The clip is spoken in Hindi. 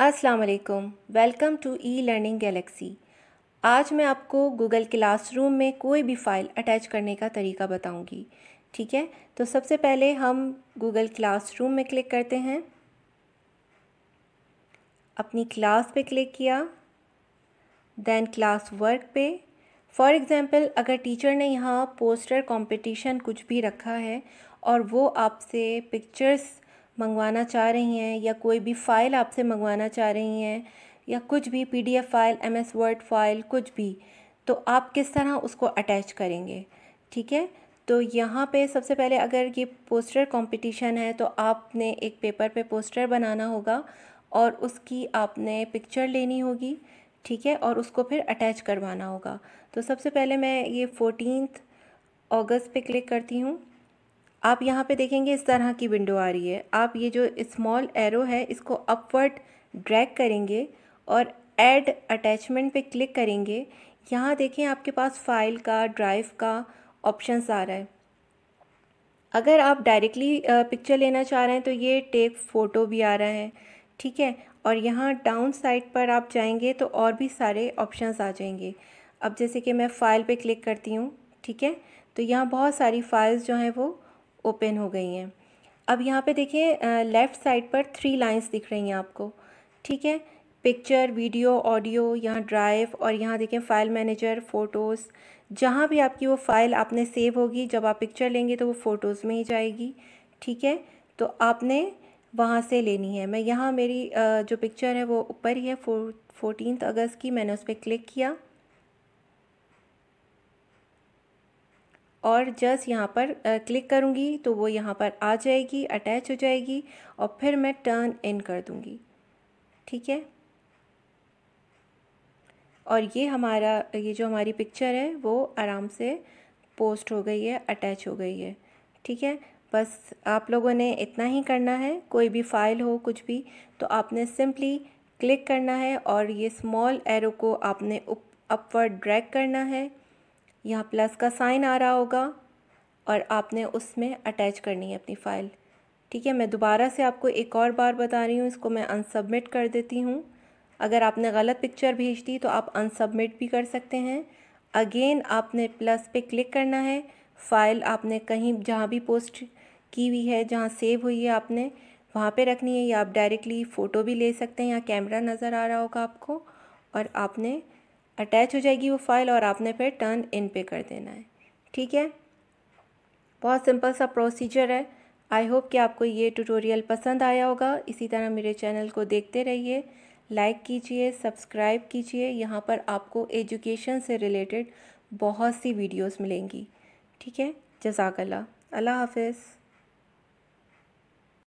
अस्सलाम वालेकुम welcome to e learning galaxy आज मैं आपको गूगल क्लासरूम में कोई भी फ़ाइल अटैच करने का तरीका बताऊंगी ठीक है तो सबसे पहले हम गूगल क्लासरूम में क्लिक करते हैं अपनी क्लास पे क्लिक किया देन क्लास वर्क पे फॉर एग्ज़ाम्पल अगर टीचर ने यहाँ पोस्टर कंपटीशन कुछ भी रखा है और वो आपसे पिक्चर्स मंगवाना चाह रही हैं या कोई भी फ़ाइल आपसे मंगवाना चाह रही हैं या कुछ भी पी फाइल एस वर्ड फाइल कुछ भी तो आप किस तरह उसको अटैच करेंगे ठीक है तो यहाँ पे सबसे पहले अगर ये पोस्टर कंपटीशन है तो आपने एक पेपर पे पोस्टर बनाना होगा और उसकी आपने पिक्चर लेनी होगी ठीक है और उसको फिर अटैच करवाना होगा तो सबसे पहले मैं ये फ़ोर्टीन अगस्त पे क्लिक करती हूँ आप यहाँ पे देखेंगे इस तरह की विंडो आ रही है आप ये जो स्मॉल एरो है इसको अपवर्ड ड्रैग करेंगे और ऐड अटैचमेंट पे क्लिक करेंगे यहाँ देखें आपके पास फाइल का ड्राइव का ऑप्शंस आ रहा है अगर आप डायरेक्टली पिक्चर लेना चाह रहे हैं तो ये टेक फ़ोटो भी आ रहा है ठीक है और यहाँ डाउन साइड पर आप जाएंगे तो और भी सारे ऑप्शंस आ जाएंगे अब जैसे कि मैं फ़ाइल पे क्लिक करती हूँ ठीक है तो यहाँ बहुत सारी फाइल्स जो हैं वो ओपन हो गई हैं अब यहाँ पे देखिए लेफ़्ट साइड पर थ्री लाइंस दिख रही हैं आपको ठीक है पिक्चर वीडियो ऑडियो यहाँ ड्राइव और यहाँ देखें फ़ाइल मैनेजर फ़ोटोज़ जहाँ भी आपकी वो फ़ाइल आपने सेव होगी जब आप पिक्चर लेंगे तो वो फ़ोटोज़ में ही जाएगी ठीक है तो आपने वहाँ से लेनी है मैं यहाँ मेरी जो पिक्चर है वो ऊपर ही है फो फोर्टीन अगस्त की मैंने उस पर क्लिक किया और जस्ट यहाँ पर क्लिक करूँगी तो वो यहाँ पर आ जाएगी अटैच हो जाएगी और फिर मैं टर्न इन कर दूँगी ठीक है और ये हमारा ये जो हमारी पिक्चर है वो आराम से पोस्ट हो गई है अटैच हो गई है ठीक है बस आप लोगों ने इतना ही करना है कोई भी फाइल हो कुछ भी तो आपने सिंपली क्लिक करना है और ये स्मॉल एरो को आपने अपवर्ड ड्रैग करना है यहाँ प्लस का साइन आ रहा होगा और आपने उसमें अटैच करनी है अपनी फ़ाइल ठीक है मैं दोबारा से आपको एक और बार बता रही हूँ इसको मैं अनसबमिट कर देती हूँ अगर आपने गलत पिक्चर भेज दी तो आप अनसबमिट भी कर सकते हैं अगेन आपने प्लस पे क्लिक करना है फ़ाइल आपने कहीं जहाँ भी पोस्ट की हुई है जहाँ सेव हुई है आपने वहाँ पे रखनी है या आप डायरेक्टली फ़ोटो भी ले सकते हैं या कैमरा नज़र आ रहा होगा आपको और आपने अटैच हो जाएगी वो फाइल और आपने फिर टर्न इन पे कर देना है ठीक है बहुत सिंपल सा प्रोसीजर है आई होप कि आपको ये ट्यूटोरियल पसंद आया होगा इसी तरह मेरे चैनल को देखते रहिए लाइक कीजिए सब्सक्राइब कीजिए यहाँ पर आपको एजुकेशन से रिलेटेड बहुत सी वीडियोस मिलेंगी ठीक है जजाकल्ला अल्लाह हाफिज़